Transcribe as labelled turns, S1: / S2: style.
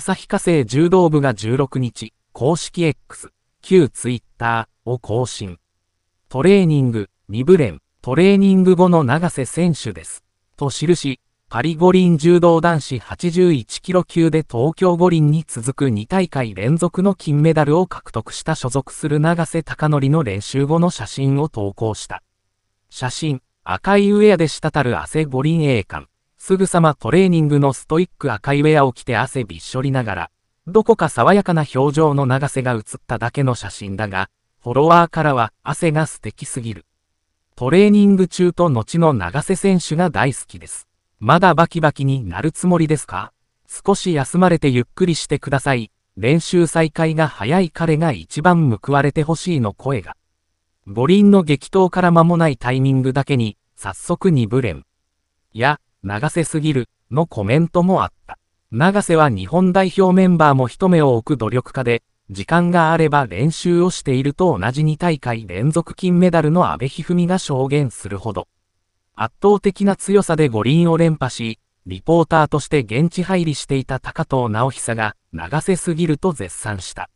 S1: 旭化成柔道部が16日、公式 X、旧 Twitter を更新。トレーニング、2レン、トレーニング後の長瀬選手です。と記し、パリ五輪柔道男子81キロ級で東京五輪に続く2大会連続の金メダルを獲得した所属する長瀬貴則の練習後の写真を投稿した。写真、赤いウェアで滴る汗五輪栄冠。すぐさまトレーニングのストイック赤いウェアを着て汗びっしょりながら、どこか爽やかな表情の長瀬が写っただけの写真だが、フォロワーからは汗が素敵すぎる。トレーニング中と後の長瀬選手が大好きです。まだバキバキになるつもりですか少し休まれてゆっくりしてください。練習再開が早い彼が一番報われてほしいの声が。五輪の激闘から間もないタイミングだけに、早速にブレン。や、長瀬すぎる、のコメントもあった。長瀬は日本代表メンバーも一目を置く努力家で、時間があれば練習をしていると同じ2大会連続金メダルの阿部一二三が証言するほど。圧倒的な強さで五輪を連覇し、リポーターとして現地入りしていた高藤直久が、長瀬すぎると絶賛した。